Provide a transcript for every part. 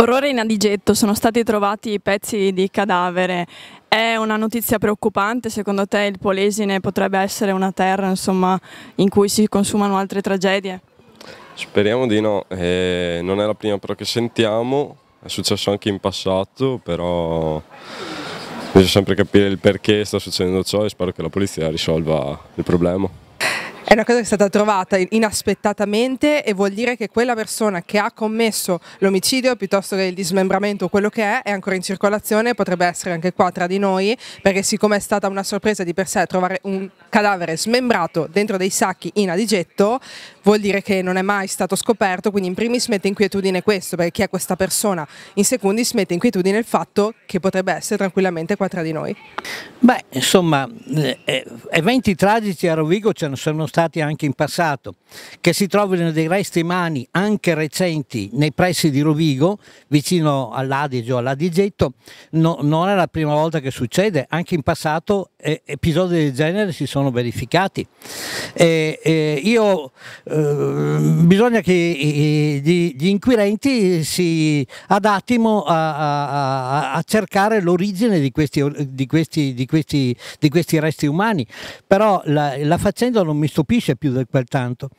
Orrore in Adigetto, sono stati trovati pezzi di cadavere. È una notizia preoccupante, secondo te il Polesine potrebbe essere una terra insomma, in cui si consumano altre tragedie? Speriamo di no, eh, non è la prima però che sentiamo, è successo anche in passato, però bisogna sempre capire il perché sta succedendo ciò e spero che la polizia risolva il problema. È una cosa che è stata trovata inaspettatamente e vuol dire che quella persona che ha commesso l'omicidio piuttosto che il dismembramento o quello che è è ancora in circolazione, potrebbe essere anche qua tra di noi, perché siccome è stata una sorpresa di per sé trovare un cadavere smembrato dentro dei sacchi in adigetto, vuol dire che non è mai stato scoperto, quindi in primis mette inquietudine questo, perché chi è questa persona? In secondis mette inquietudine il fatto che potrebbe essere tranquillamente qua tra di noi. Beh, insomma, eh, eh, eventi tragici a Rovigo ce ne sono stati stati anche in passato, che si trovino dei resti umani anche recenti nei pressi di Rovigo, vicino all'Adige o all'Adigetto, no, non è la prima volta che succede, anche in passato eh, episodi del genere si sono verificati. E, eh, io, eh, bisogna che i, gli, gli, inquirenti si adattino a, a, a cercare l'origine di, di, di, di questi, resti umani, però la, la, faccenda non mi stupisce più di quel tanto.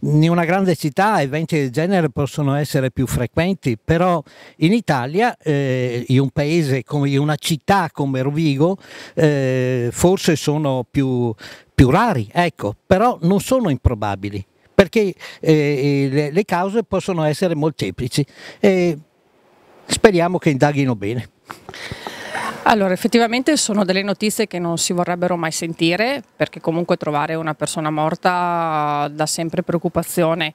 In una grande città eventi del genere possono essere più frequenti, però in Italia, eh, in un paese come in una città come Rovigo, eh, forse sono più, più rari, ecco, però non sono improbabili perché eh, eh, le, le, cause possono essere molteplici e speriamo che indaghino bene. Allora, effettivamente sono delle notizie che non si vorrebbero mai sentire, perché comunque trovare una persona morta dà sempre preoccupazione.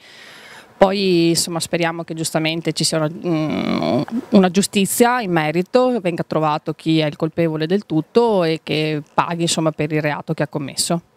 Poi insomma, speriamo che giustamente ci sia una, mm, una, giustizia in merito, venga trovato chi è il colpevole del tutto e che paghi insomma, per il reato che ha commesso.